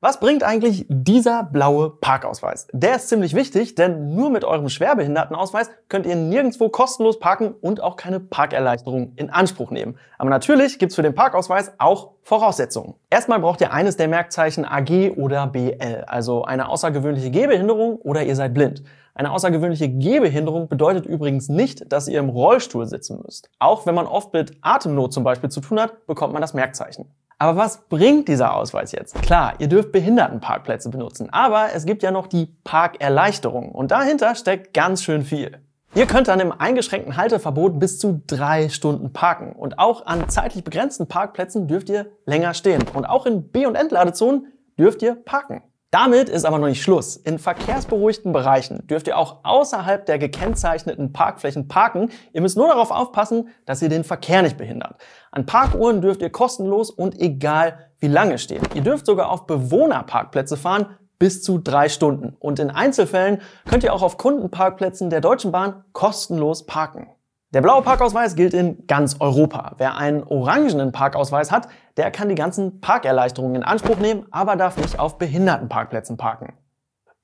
Was bringt eigentlich dieser blaue Parkausweis? Der ist ziemlich wichtig, denn nur mit eurem Schwerbehindertenausweis könnt ihr nirgendwo kostenlos parken und auch keine Parkerleichterung in Anspruch nehmen. Aber natürlich gibt's für den Parkausweis auch Voraussetzungen. Erstmal braucht ihr eines der Merkzeichen AG oder BL, also eine außergewöhnliche Gehbehinderung oder ihr seid blind. Eine außergewöhnliche Gehbehinderung bedeutet übrigens nicht, dass ihr im Rollstuhl sitzen müsst. Auch wenn man oft mit Atemnot zum Beispiel zu tun hat, bekommt man das Merkzeichen. Aber was bringt dieser Ausweis jetzt? Klar, ihr dürft Behindertenparkplätze benutzen, aber es gibt ja noch die Parkerleichterung und dahinter steckt ganz schön viel. Ihr könnt an im eingeschränkten Halteverbot bis zu drei Stunden parken und auch an zeitlich begrenzten Parkplätzen dürft ihr länger stehen und auch in B- und Entladezonen dürft ihr parken. Damit ist aber noch nicht Schluss. In verkehrsberuhigten Bereichen dürft ihr auch außerhalb der gekennzeichneten Parkflächen parken. Ihr müsst nur darauf aufpassen, dass ihr den Verkehr nicht behindert. An Parkuhren dürft ihr kostenlos und egal wie lange stehen. Ihr dürft sogar auf Bewohnerparkplätze fahren, bis zu drei Stunden. Und in Einzelfällen könnt ihr auch auf Kundenparkplätzen der Deutschen Bahn kostenlos parken. Der blaue Parkausweis gilt in ganz Europa. Wer einen orangenen Parkausweis hat, der kann die ganzen Parkerleichterungen in Anspruch nehmen, aber darf nicht auf Behindertenparkplätzen parken.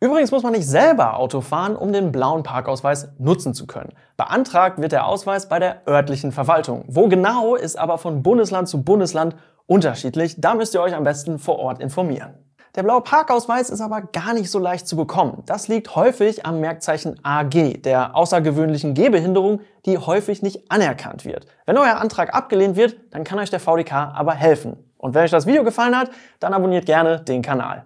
Übrigens muss man nicht selber Auto fahren, um den blauen Parkausweis nutzen zu können. Beantragt wird der Ausweis bei der örtlichen Verwaltung. Wo genau ist aber von Bundesland zu Bundesland unterschiedlich. Da müsst ihr euch am besten vor Ort informieren. Der blaue Parkausweis ist aber gar nicht so leicht zu bekommen. Das liegt häufig am Merkzeichen AG, der außergewöhnlichen Gehbehinderung, die häufig nicht anerkannt wird. Wenn euer Antrag abgelehnt wird, dann kann euch der VDK aber helfen. Und wenn euch das Video gefallen hat, dann abonniert gerne den Kanal.